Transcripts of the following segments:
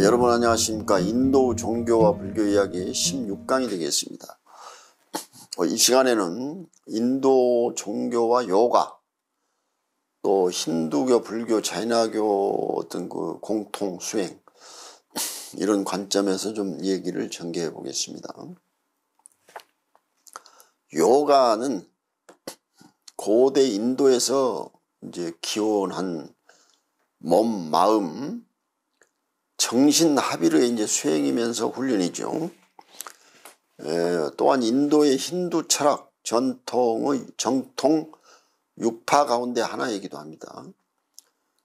어, 여러분 안녕하십니까 인도 종교와 불교 이야기 16강이 되겠습니다 어, 이 시간에는 인도 종교와 요가 또 힌두교 불교 자이나교 어떤 그 공통 수행 이런 관점에서 좀 얘기를 전개해 보겠습니다 요가는 고대 인도에서 이제 기원한 몸, 마음 정신 합의로 이제 수행이면서 훈련이죠. 에, 예, 또한 인도의 힌두 철학 전통의 정통 육파 가운데 하나이기도 합니다.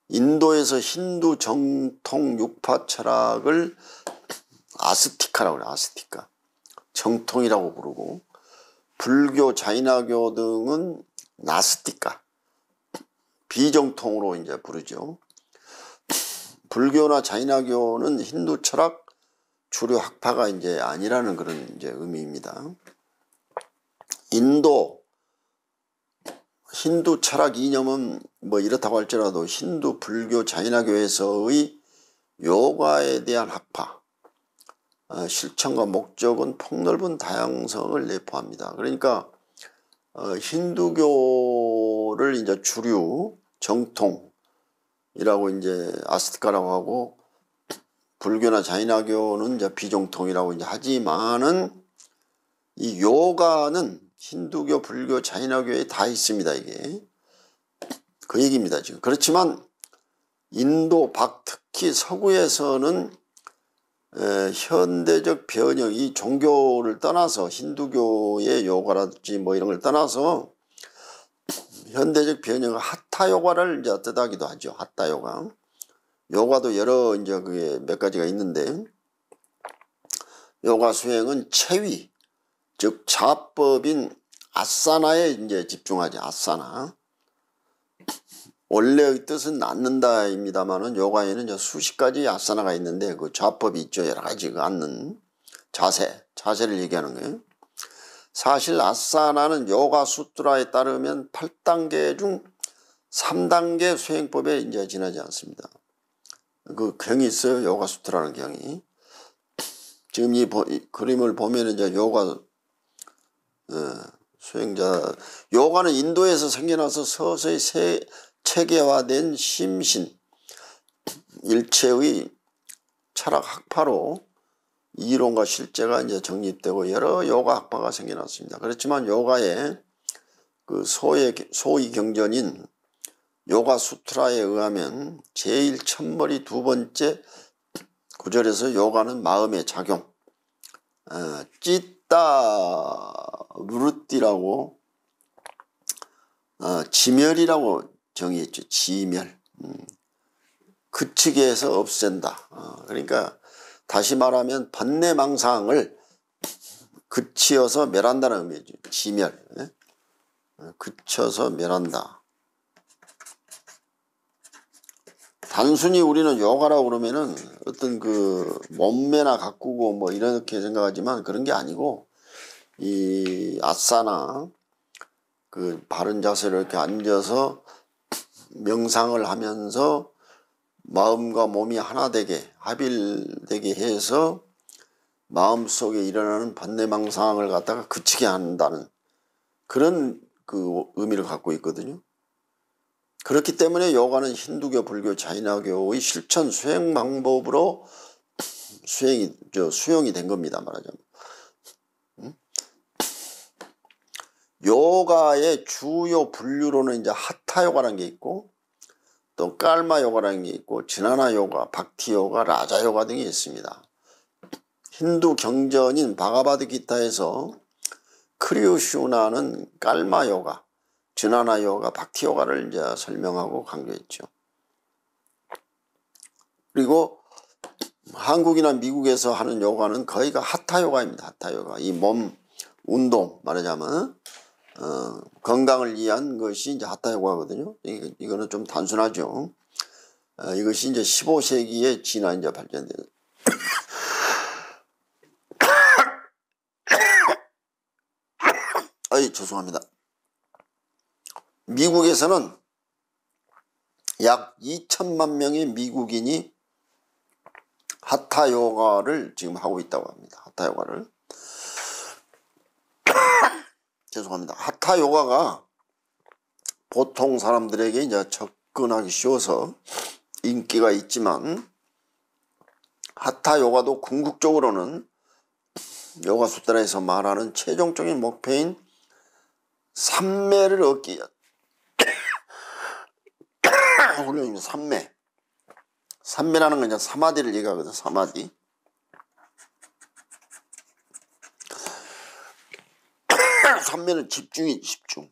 인도에서 힌두 정통 육파 철학을 아스티카라고 해요. 아스티카. 정통이라고 부르고 불교, 자이나교 등은 나스티카. 비정통으로 이제 부르죠. 불교나 자이나교는 힌두 철학 주류 학파가 이제 아니라는 그런 이제 의미입니다. 인도 힌두 철학 이념은 뭐 이렇다고 할지라도 힌두 불교 자이나교에서의 요가에 대한 학파 어, 실천과 목적은 폭넓은 다양성을 내포합니다. 그러니까 어, 힌두교를 이제 주류 정통 이라고 이제 아스티카라고 하고 불교나 자이나교는 이제 비정통이라고 이제 하지만은 이 요가는 힌두교, 불교, 자이나교에 다 있습니다 이게 그 얘기입니다 지금 그렇지만 인도 박 특히 서구에서는 에, 현대적 변형이 종교를 떠나서 힌두교의 요가라든지 뭐 이런 걸 떠나서 현대적 변형은 하타 요가를 이제 뜻하기도 하죠. 하타 요가. 요가도 여러 이제 그게 몇 가지가 있는데 요가 수행은 체위 즉좌법인 아사나에 이제 집중하지 아사나 원래의 뜻은 앉는다입니다만은 요가에는 수십 가지 아사나가 있는데 그 좌법이 있죠 여러 가지 그 앉는 자세 자세를 얘기하는 거예요. 사실 아사나는 요가 수트라에 따르면 8단계 중 3단계 수행법에 이제 지나지 않습니다. 그 경이 있어요. 요가 수트라는 경이. 지금 이, 보, 이 그림을 보면 이제 요가 예, 어, 수행자 요가는 인도에서 생겨나서 서서히 세, 체계화된 심신 일체의 철학 학파로 이론과 실제가 이제 정립되고 여러 요가 학파가 생겨났습니다. 그렇지만 요가의 그 소의, 소위 경전인 요가 수트라에 의하면 제1 첫머리 두 번째 구절에서 요가는 마음의 작용, 어, 찌따 무르띠라고 아, 어, 지멸이라고 정의했죠. 지멸. 음. 그 측에서 없앤다. 아, 그러니까 다시 말하면 번뇌망상을 그치어서 멸한다는 의미죠. 지멸. 예? 예, 그쳐서 멸한다. 단순히 우리는 요가라고 그러면은 어떤 그 몸매나 가꾸고 뭐 이렇게 생각하지만 그런 게 아니고 이 아싸나 그 바른 자세로 이렇게 앉아서 명상을 하면서 마음과 몸이 하나 되게 합일되게 해서 마음속에 일어나는 번뇌망 상황을 갖다가 그치게 한다는 그런 그 의미를 갖고 있거든요. 그렇기 때문에 요가는 힌두교, 불교, 자이나교의 실천 수행 방법으로 수행이 저 수용이 된 겁니다. 말하자면 음? 요가의 주요 분류로는 이제 하타요가라는 게 있고 또 깔마 요가라는 게 있고 진나나 요가, 박티 요가, 라자 요가 등이 있습니다. 힌두 경전인 바가바드 기타에서 크리우슈나는 깔마 요가, 진나나 요가, 박티 요가를 이제 설명하고 강조했죠. 그리고 한국이나 미국에서 하는 요가는 거의가 하타 요가입니다. 하타 요가. 이 몸 운동 말하자면 어, 건강을 위한 것이 이제 핫타요가거든요 이, 이거는 좀 단순하죠. 어, 이것이 이제 15세기에 진화 이제 발전된 아이 죄송합니다. 미국에서는 약 2천만 명의 미국인이 하타 요가를 지금 하고 있다고 합니다. 하타 요가를 죄송합니다. 하타 요가가 보통 사람들에게 이제 접근하기 쉬워서 인기가 있지만 하타 요가도 궁극적으로는 요가 수트에서 말하는 최종적인 목표인 삼매를 얻기 훈련입니다. 삼매. 삼매라는건 이제 사마디를 얘기하거든, 요 사마디. 3면은 집중이 집중.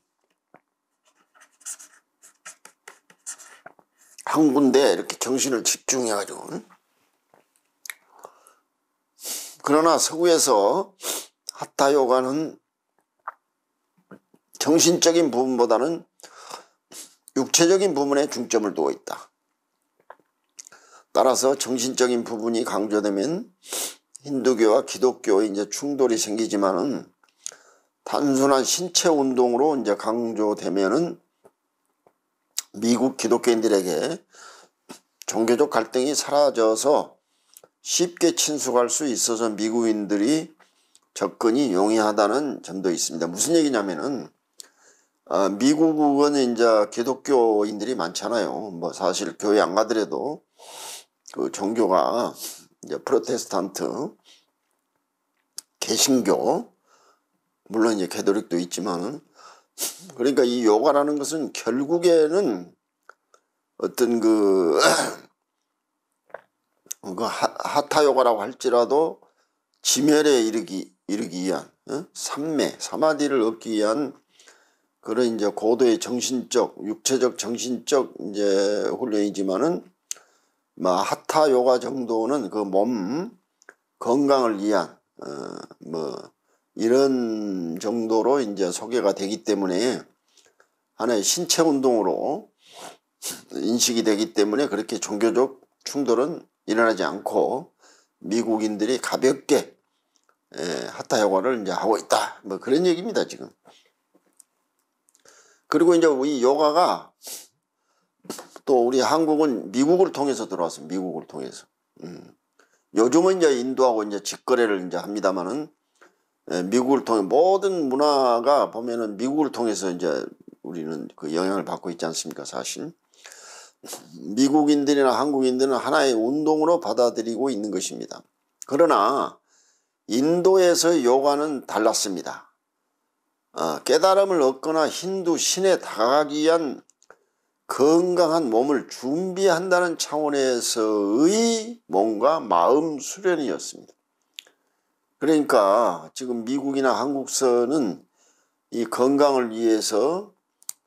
한 군데 이렇게 정신을 집중해가지고. 응? 그러나 서구에서 하타 요가는 정신적인 부분보다는 육체적인 부분에 중점을 두고 있다. 따라서 정신적인 부분이 강조되면 힌두교와 기독교의 이제 충돌이 생기지만은 단순한 신체 운동으로 이제 강조되면은 미국 기독교인들에게 종교적 갈등이 사라져서 쉽게 친숙할 수 있어서 미국인들이 접근이 용이하다는 점도 있습니다. 무슨 얘기냐면은 아, 미국은 이제 기독교인들이 많잖아요. 뭐 사실 교회 안 가더라도 그 종교가 이제 프로테스탄트, 개신교, 물론 이제 개도릭도 있지만은 그러니까 이 요가라는 것은 결국에는 어떤 그, 그 하, 타 요가라고 할지라도 지멸에 이르기, 이르기 위한, 어? 삼매, 사마디를 얻기 위한 그런 이제 고도의 정신적, 육체적, 정신적 이제 훈련이지만은 뭐 하타 요가 정도는 그 몸 건강을 위한, 어, 뭐, 이런 정도로 이제 소개가 되기 때문에 하나의 신체 운동으로 인식이 되기 때문에 그렇게 종교적 충돌은 일어나지 않고 미국인들이 가볍게 에, 예, 하타 요가를 이제 하고 있다 뭐 그런 얘기입니다 지금 그리고 이제 이 요가가 또 우리 한국은 미국을 통해서 들어왔어 미국을 통해서 음. 요즘은 이제 인도하고 이제 직거래를 이제 합니다만은 예, 미국을 통해 모든 문화가 보면은 미국을 통해서 이제 우리는 그 영향을 받고 있지 않습니까 사실 미국인들이나 한국인들은 하나의 운동으로 받아들이고 있는 것입니다 그러나 인도에서 요가는 달랐습니다 어, 깨달음을 얻거나 힌두 신에 다가가기 위한 건강한 몸을 준비한다는 차원에서의 몸과 마음 수련이었습니다 그러니까 지금 미국이나 한국서는 이 건강을 위해서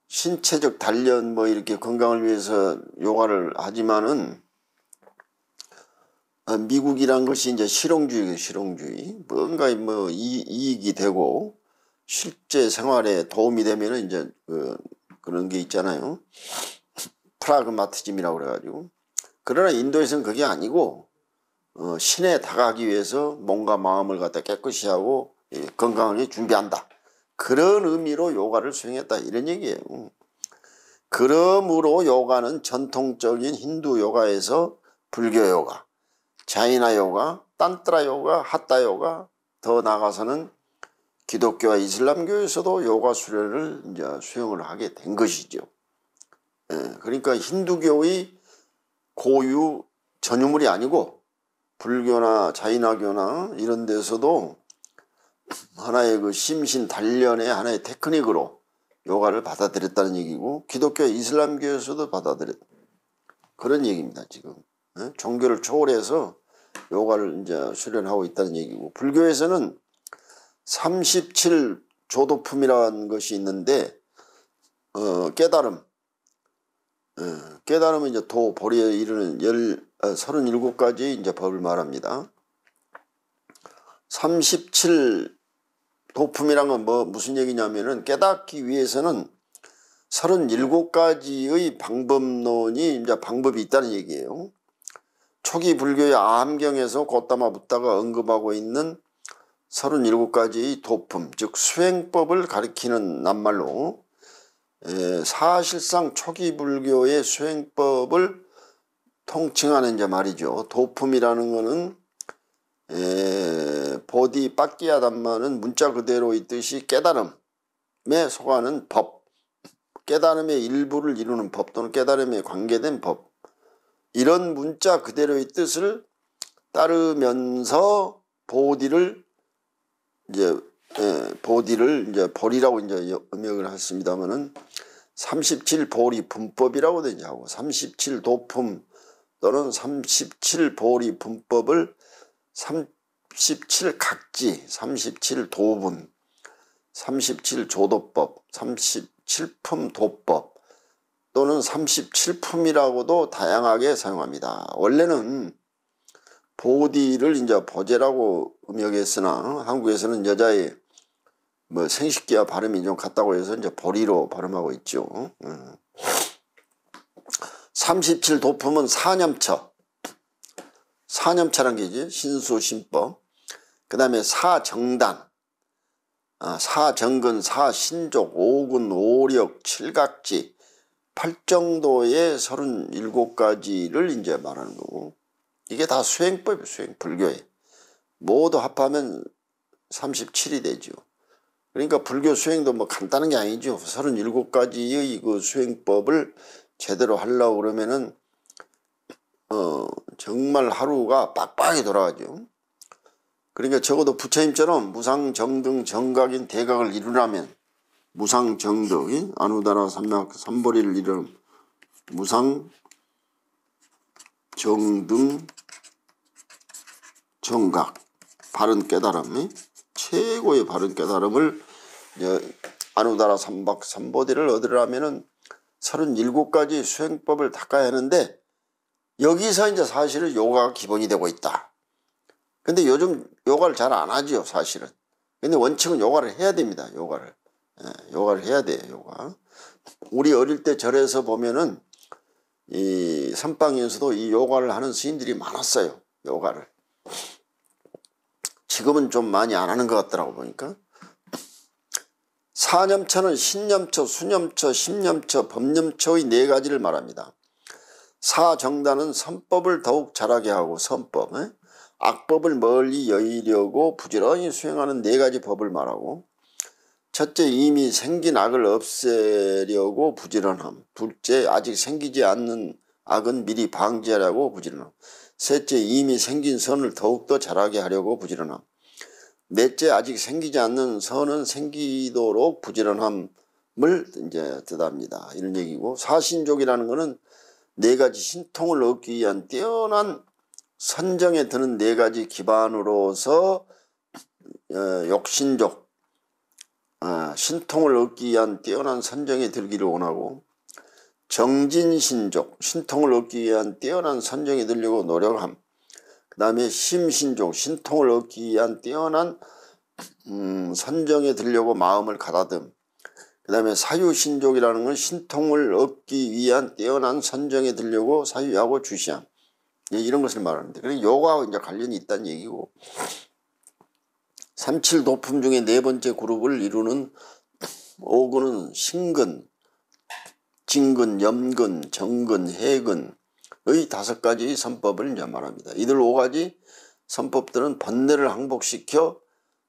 신체적 단련 뭐 이렇게 건강을 위해서 요가를 하지만은 어, 미국이란 것이 이제 실용주의, 실용주의. 뭔가 뭐 이, 이익이 되고 실제 생활에 도움이 되면은 이제 그, 그런 게 있잖아요. 프라그마티즘이라고 그래가지고. 그러나 인도에서는 그게 아니고 어, 신에 다가기 위해서 몸과 마음을 갖다 깨끗이 하고 예, 건강하게 준비한다. 그런 의미로 요가를 수행했다 이런 얘기예요. 음. 그러므로 요가는 전통적인 힌두 요가에서 불교 요가, 자이나 요가, 딴트라 요가, 핫다 요가 더 나아가서는 기독교와 이슬람교에서도 요가 수련을 이제 수행을 하게 된 것이죠. 예, 그러니까 힌두교의 고유 전유물이 아니고 불교나 자이나교나 이런 데서도 하나의 그 심신 단련의 하나의 테크닉으로 요가를 받아들였다는 얘기고 기독교 이슬람교에서도 받아들였 그런 얘기입니다 지금 네? 종교를 초월해서 요가를 이제 수련하고 있다는 얘기고 불교에서는 37 조도품이라는 것이 있는데 어, 깨달음 어, 깨달음은 이제 도 보리에 이르는 열 37가지 어, 이제 법을 말합니다. 37 도품이란 건 뭐 무슨 얘기냐면은 깨닫기 위해서는 37가지의 방법론이 이제 방법이 있다는 얘기예요. 초기 불교의 암경에서 곧담아 붙다가 언급하고 있는 37가지의 도품 즉 수행법을 가리키는 낱말로 사실상 초기 불교의 수행법을 통칭하는 자 말이죠. 도품이라는 거는 에, 보디 빡기야 단말은 문자 그대로있듯이 깨달음에 속하는 법 깨달음의 일부를 이루는 법 또는 깨달음에 관계된 법 이런 문자 그대로의 뜻을 따르면서 보디를 이제 예, 보디를 이제 보리라고 이제 음역을 했습니다만은 37 보리 분법이라고 되냐고 37 도품 또는 37보리 분법을 37각지, 37도분, 37조도법, 37품도법 또는 37품이라고도 다양하게 사용합니다. 원래는 보디를 이제 보제라고 음역했으나 한국에서는 여자의 뭐 생식기와 발음이 좀 같다고 해서 이제 보리로 발음하고 있죠. 음. 37 도품은 사념처. 사념처란 게 이제 신수신법. 그 다음에 사정단. 아, 사정근, 사신족, 오군, 오력, 칠각지, 8정도의 37가지를 이제 말하는 거고 이게 다 수행법이에요. 수행, 불교에. 모두 합하면 37이 되죠. 그러니까 불교 수행도 뭐 간단한 게 아니죠. 37가지의 그 수행법을 제대로 하려고 그러면은 어 정말 하루가 빡빡이 돌아가죠. 그러니까 적어도 부처님처럼 무상정등 정각인 대각을 이루라면 무상정등 아누다라 삼약 삼보리를 이루는 무상정등 정각 바른 깨달음이 최고의 바른 깨달음을 아누다라 삼박 삼보리를 얻으려면은 37가지 수행법을 닦아야 하는데 여기서 이제 사실은 요가가 기본이 되고 있다. 근데 요즘 요가를 잘 안 하지요 사실은. 근데 원칙은 요가를 해야 됩니다. 요가를. 예, 요가를 해야 돼요 요가. 우리 어릴 때 절에서 보면은 이 선방에서도 이 요가를 하는 스님들이 많았어요. 요가를. 지금은 좀 많이 안 하는 것 같더라고 보니까. 사념처는 신념처, 수념처, 심념처, 법념처의 네 가지를 말합니다. 사정단은 선법을 더욱 잘하게 하고 선법, 에? 악법을 멀리 여의려고 부지런히 수행하는 네 가지 법을 말하고 첫째 이미 생긴 악을 없애려고 부지런함 둘째 아직 생기지 않는 악은 미리 방지하려고 부지런함 셋째 이미 생긴 선을 더욱더 잘하게 하려고 부지런함 넷째 아직 생기지 않는 선은 생기도록 부지런함을 이제 뜻합니다. 이런 얘기고 사신족이라는 것은 네 가지 신통을 얻기 위한 뛰어난 선정에 드는 네 가지 기반으로서 어, 욕신족 아, 신통을 얻기 위한 뛰어난 선정에 들기를 원하고 정진신족 신통을 얻기 위한 뛰어난 선정에 들려고 노력함 그 다음에 심신종 신통을 얻기 위한 뛰어난 음, 선정에 들려고 마음을 가다듬 그 다음에 사유신족이라는 건 신통을 얻기 위한 뛰어난 선정에 들려고 사유하고 주시함 예, 이런 것을 말하는데 그래서 요가와 이제 관련이 있다는 얘기고 삼칠도품 중에 네 번째 그룹을 이루는 오근은 신근, 진근, 염근, 정근, 해근 의 다섯 가지 선법을 이제 말합니다. 이들 오가지 선법들은 번뇌를 항복시켜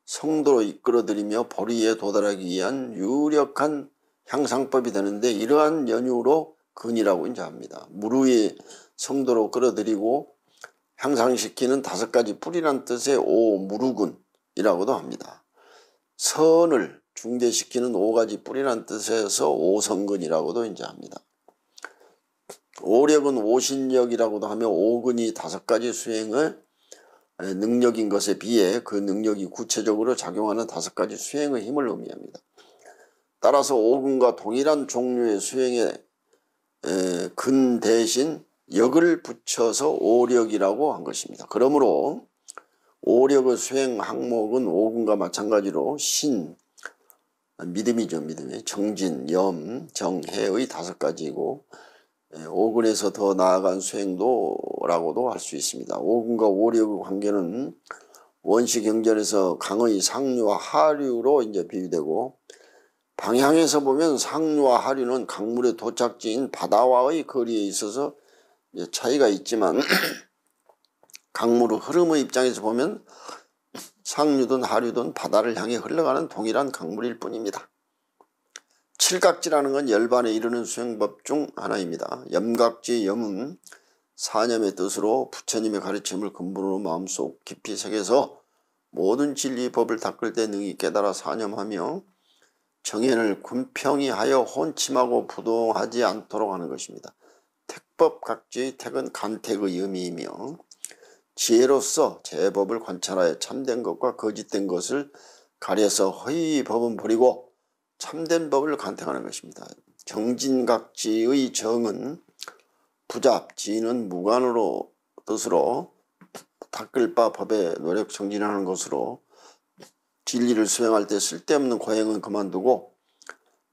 성도로 이끌어들이며 보리에 도달하기 위한 유력한 향상법이 되는데 이러한 연유로 근이라고 이제 합니다. 무르의 성도로 끌어들이고 향상시키는 다섯 가지 뿌리란 뜻의 오 무르군이라고도 합니다. 선을 중대시키는 오 가지 뿌리란 뜻에서 오성근이라고도 이제 합니다. 오력은 오신력이라고도 하며 오근이 다섯 가지 수행을 능력인 것에 비해 그 능력이 구체적으로 작용하는 다섯 가지 수행의 힘을 의미합니다. 따라서 오근과 동일한 종류의 수행에 근 대신 역을 붙여서 오력이라고 한 것입니다. 그러므로 오력의 수행 항목은 오근과 마찬가지로 신, 믿음이죠 믿음이 정진, 염, 정해의 다섯 가지이고 5근에서더 예, 나아간 수행도라고도 할 수 있습니다. 5근과5력의 관계는 원시 경전에서 강의 상류와 하류로 이제 비유되고 방향에서 보면 상류와 하류는 강물의 도착지인 바다와의 거리에 있어서 차이가 있지만 강물의 흐름의 입장에서 보면 상류든 하류든 바다를 향해 흘러가는 동일한 강물일 뿐입니다. 칠각지라는 건 열반에 이르는 수행법 중 하나입니다. 염각지 염은 사념의 뜻으로 부처님의 가르침을 근본으로 마음속 깊이 새겨서 모든 진리 법을 닦을 때 능히 깨달아 사념하며 정연을 군평히 하여 혼침하고 부동하지 않도록 하는 것입니다. 택법각지 택은 간택의 의미이며 지혜로서 제법을 관찰하여 참된 것과 거짓된 것을 가려서 허위 법은 버리고 참된 법을 간택하는 것입니다. 정진각지의 정은 부잡, 지는 무관으로 뜻으로 닦을 바 법에 노력 정진하는 것으로 진리를 수행할 때 쓸데없는 고행은 그만두고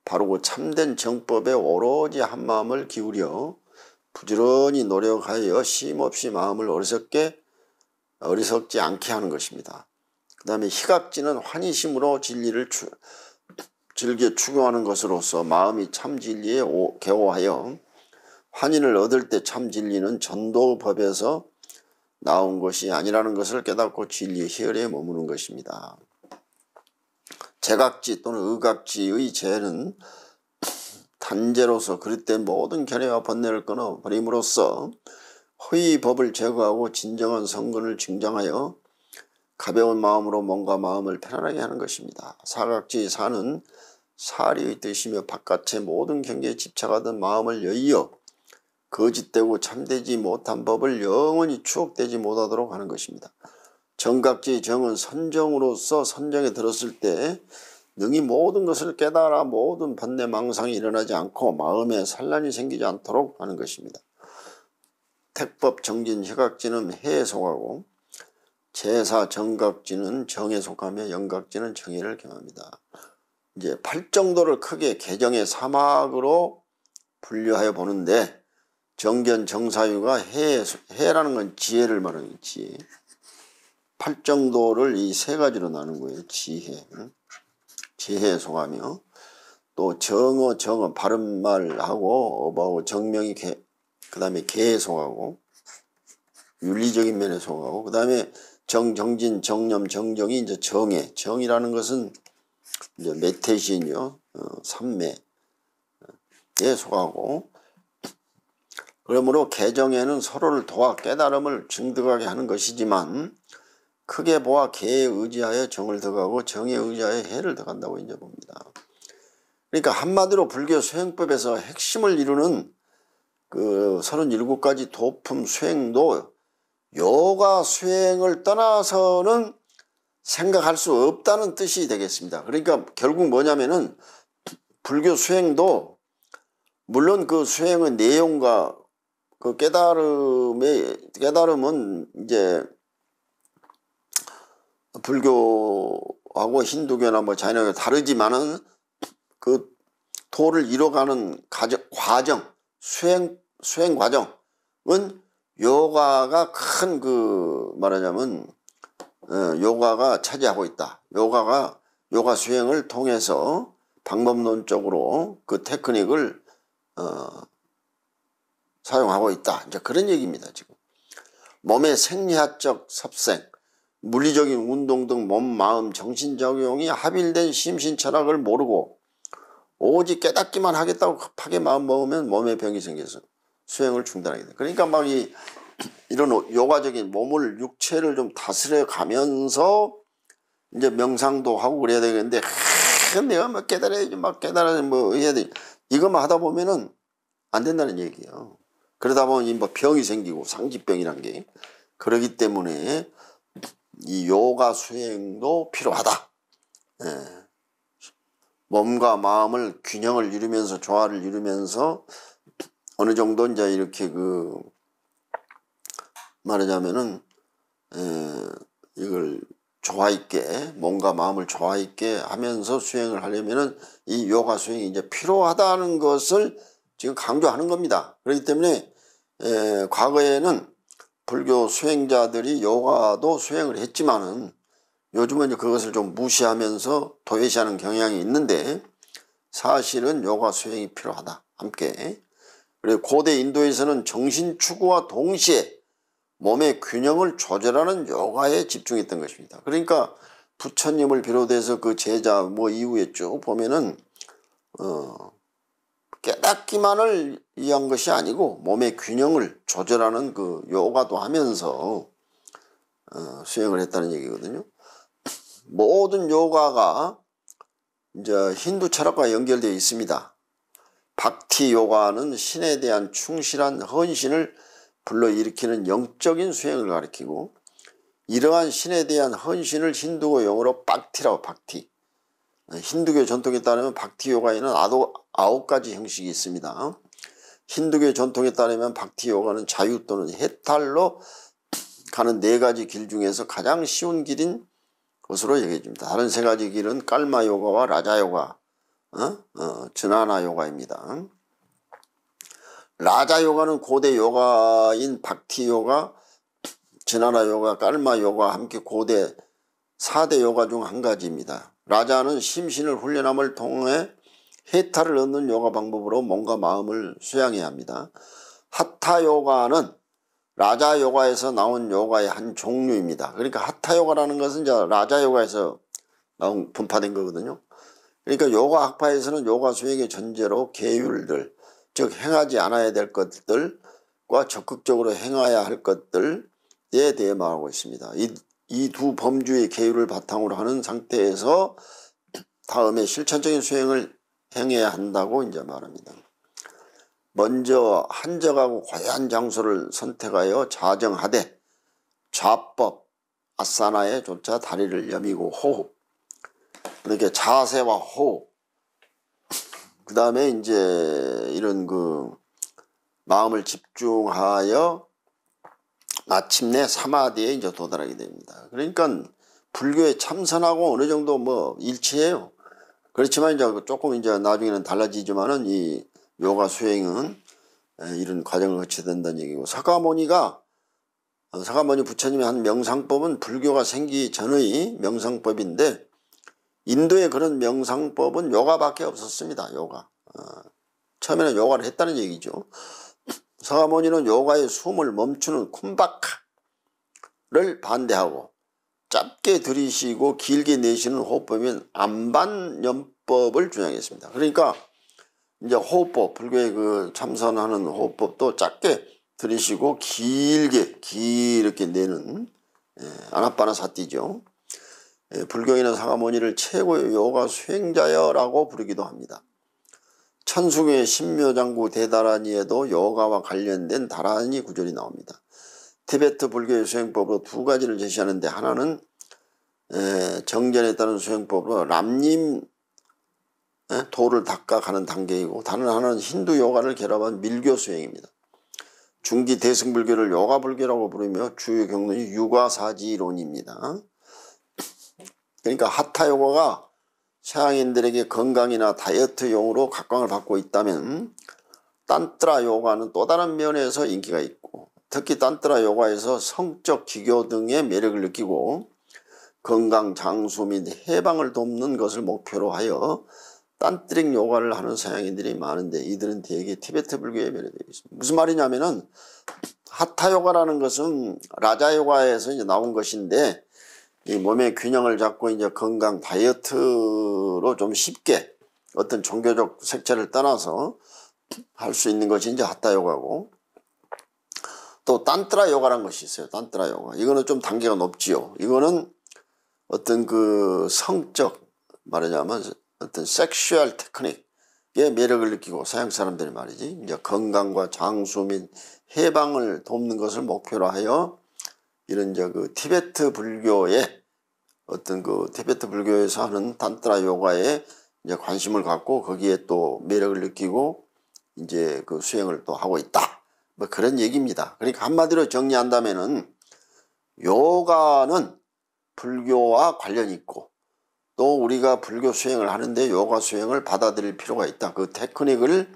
바르 그 참된 정법에 오로지 한마음을 기울여 부지런히 노력하여 쉼없이 마음을 어리석게 어리석지 않게 하는 것입니다. 그 다음에 희각지는 환희심으로 진리를 추, 즐겨 추구하는 것으로서 마음이 참 진리에 개호하여 환인을 얻을 때 참 진리는 전도법에서 나온 것이 아니라는 것을 깨닫고 진리의 희열에 머무는 것입니다. 제각지 또는 의각지의 죄는 단제로서 그릇된 모든 견해와 번뇌를 끊어버림으로써 허위 법을 제거하고 진정한 성근을 증장하여 가벼운 마음으로 몸과 마음을 편안하게 하는 것입니다. 사각지 사는 사리의 뜻이며 바깥의 모든 경계에 집착하던 마음을 여의어 거짓되고 참되지 못한 법을 영원히 추억되지 못하도록 하는 것입니다. 정각지의 정은 선정으로서 선정에 들었을 때 능히 모든 것을 깨달아 모든 번뇌 망상이 일어나지 않고 마음에 산란이 생기지 않도록 하는 것입니다. 택법 정진 혀각지는 해에 속하고 제사 정각지는 정에 속하며 영각지는 정의를 경합니다. 이제 팔 정도를 크게 개정의 사막으로 분류하여 보는데 정견 정사유가 해 해라는 건 지혜를 말하는 지혜. 팔 정도를 이 세 가지로 나눈 거예요. 지혜. 지혜에 속하며 또 정어 정어 바른말하고 어바고 정명이 개, 그 다음에 개에 속하고 윤리적인 면에 속하고 그 다음에 정 정진 정념 정정이 이제 정해 정이라는 것은 이제 메테신이요, 어, 삼매에 예, 속하고 그러므로 개정에는 서로를 도와 깨달음을 증득하게 하는 것이지만 크게 보아 개에 의지하여 정을 더하고 정에 의지하여 해를 더한다고 이제 봅니다. 그러니까 한마디로 불교 수행법에서 핵심을 이루는 그 37가지 도품 수행도 요가 수행을 떠나서는 생각할 수 없다는 뜻이 되겠습니다. 그러니까 결국 뭐냐면은 불교 수행도 물론 그 수행의 내용과 그 깨달음의 깨달음은 이제 불교하고 힌두교나 뭐자연나교 다르지만은 그 도를 이뤄가는 과정, 과정 수행 수행 과정은 요가가 큰 그 말하자면 어, 요가가 차지하고 있다. 요가가 요가 수행을 통해서 방법론적으로 그 테크닉을 어, 사용하고 있다. 이제 그런 얘기입니다. 지금 몸의 생리학적 섭생, 물리적인 운동 등 몸, 마음, 정신작용이 합일된 심신철학을 모르고 오직 깨닫기만 하겠다고 급하게 마음먹으면 몸에 병이 생겨서 수행을 중단하게 돼. 그러니까 막이 이런 요가적인 몸을 육체를 좀 다스려 가면서 이제 명상도 하고 그래야 되겠는데 하, 내가 막 깨달아야지 막 깨달아야지 뭐 해야 돼 이것만 하다 보면은 안 된다는 얘기예요 그러다 보면 뭐 병이 생기고 상기병이란 게 그러기 때문에 이 요가 수행도 필요하다 예. 몸과 마음을 균형을 이루면서 조화를 이루면서 어느 정도 이제 이렇게 그 말하자면은 이걸 좋아 있게 몸과 마음을 좋아 있게 하면서 수행을 하려면은 이 요가 수행이 이제 필요하다는 것을 지금 강조하는 겁니다. 그렇기 때문에 에, 과거에는 불교 수행자들이 요가도 수행을 했지만은 요즘은 이제 그것을 좀 무시하면서 도외시하는 경향이 있는데 사실은 요가 수행이 필요하다 함께 그리고 고대 인도에서는 정신 추구와 동시에 몸의 균형을 조절하는 요가에 집중했던 것입니다. 그러니까 부처님을 비롯해서 그 제자 뭐 이후에 쭉 보면은 어 깨닫기만을 위한 것이 아니고 몸의 균형을 조절하는 그 요가도 하면서 어 수행을 했다는 얘기거든요. 모든 요가가 이제 힌두 철학과 연결되어 있습니다. 박티 요가는 신에 대한 충실한 헌신을 불러일으키는 영적인 수행을 가리키고 이러한 신에 대한 헌신을 힌두교 용어로 박티라고 박티. 힌두교 전통에 따르면 박티 요가에는 아홉 가지 형식이 있습니다. 힌두교 전통에 따르면 박티 요가는 자유 또는 해탈로 가는 네 가지 길 중에서 가장 쉬운 길인 것으로 얘기해줍니다. 다른 세 가지 길은 깔마 요가와 라자 요가, 어? 어, 전하나 요가입니다. 라자 요가는 고대 요가인 박티 요가, 지나라 요가, 깔마 요가 함께 고대 4대 요가 중 한 가지입니다. 라자는 심신을 훈련함을 통해 해탈을 얻는 요가 방법으로 몸과 마음을 수양해야 합니다. 하타 요가는 라자 요가에서 나온 요가의 한 종류입니다. 그러니까 하타 요가라는 것은 이제 라자 요가에서 나온 분파된 거거든요. 그러니까 요가 학파에서는 요가 수행의 전제로 계율들, 즉 행하지 않아야 될 것들과 적극적으로 행해야 할 것들에 대해 말하고 있습니다. 이두 이 범주의 계율을 바탕으로 하는 상태에서 다음에 실천적인 수행을 행해야 한다고 이제 말합니다. 먼저 한적하고 고요 장소를 선택하여 자정하되 좌법 아사나에 조차 다리를 여미고 호흡 이렇게 자세와 호흡 그 다음에 이제 이런 그 마음을 집중하여 마침내 사마디에 이제 도달하게 됩니다. 그러니까 불교에 참선하고 어느 정도 뭐 일치해요. 그렇지만 이제 그 조금 이제 나중에는 달라지지만은 이 요가 수행은 이런 과정을 거쳐야 된다는 얘기고 사가모니가 사가모니 부처님의 한 명상법은 불교가 생기 전의 명상법인데 인도의 그런 명상법은 요가밖에 없었습니다. 요가. 어, 처음에는 요가를 했다는 얘기죠. 서가모니는 요가의 숨을 멈추는 쿰바카를 반대하고 짧게 들이쉬고 길게 내쉬는 호흡법인 안반연법을 주장했습니다. 그러니까 이제 호흡법 불교에 그 참선하는 호흡법도 짧게 들이쉬고 길게 길게 내는 예, 아나빠나 사띠죠. 예, 불교인은 사가모니를 최고의 요가 수행자여라고 부르기도 합니다. 천수의 신묘장구 대다라니에도 요가와 관련된 다라니 구절이 나옵니다. 티베트 불교의 수행법으로 두 가지를 제시하는데 하나는 예, 정전에 따른 수행법으로 람님 예, 도를 닦아가는 단계이고 다른 하나는 힌두 요가를 결합한 밀교 수행입니다. 중기 대승불교를 요가불교라고 부르며 주요 경륜이 육아사지론입니다. 그러니까 하타 요가가 서양인들에게 건강이나 다이어트용으로 각광을 받고 있다면 딴트라 요가는 또 다른 면에서 인기가 있고 특히 딴트라 요가에서 성적 기교 등의 매력을 느끼고 건강 장수 및 해방을 돕는 것을 목표로 하여 딴트릭 요가를 하는 서양인들이 많은데 이들은 대개 티베트 불교에 매료되어 있습니다. 무슨 말이냐면은 하타 요가라는 것은 라자 요가에서 이제 나온 것인데 이 몸의 균형을 잡고 이제 건강 다이어트로 좀 쉽게 어떤 종교적 색채를 떠나서 할 수 있는 것이 이제 핫다 요가고 또 딴트라 요가란 것이 있어요. 딴트라 요가. 이거는 좀 단계가 높지요. 이거는 어떤 그 성적 말하자면 어떤 섹슈얼 테크닉의 매력을 느끼고 서양 사람들이 말이지 이제 건강과 장수 및 해방을 돕는 것을 목표로 하여 이런 이제 그 티베트 불교의 어떤 그 티베트 불교에서 하는 단트라 요가에 이제 관심을 갖고 거기에 또 매력을 느끼고 이제 그 수행을 또 하고 있다. 뭐 그런 얘기입니다. 그러니까 한마디로 정리한다면은 요가는 불교와 관련 있고 또 우리가 불교 수행을 하는데 요가 수행을 받아들일 필요가 있다. 그 테크닉을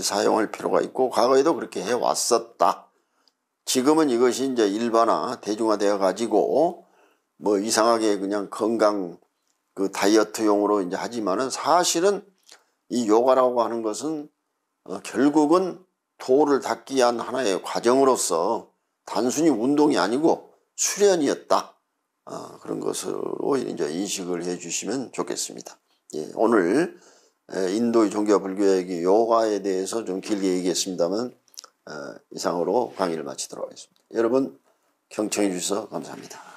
사용할 필요가 있고 과거에도 그렇게 해왔었다. 지금은 이것이 이제 일반화, 대중화되어 가지고 뭐 이상하게 그냥 건강 그 다이어트용으로 이제 하지만은 사실은 이 요가라고 하는 것은 어, 결국은 도를 닦기 위한 하나의 과정으로서 단순히 운동이 아니고 수련이었다. 어, 그런 것으로 이제 인식을 해 주시면 좋겠습니다. 예, 오늘 인도의 종교와 불교의 그 요가에 대해서 좀 길게 얘기했습니다만 어, 이상으로 강의를 마치도록 하겠습니다. 여러분 경청해 주셔서 감사합니다.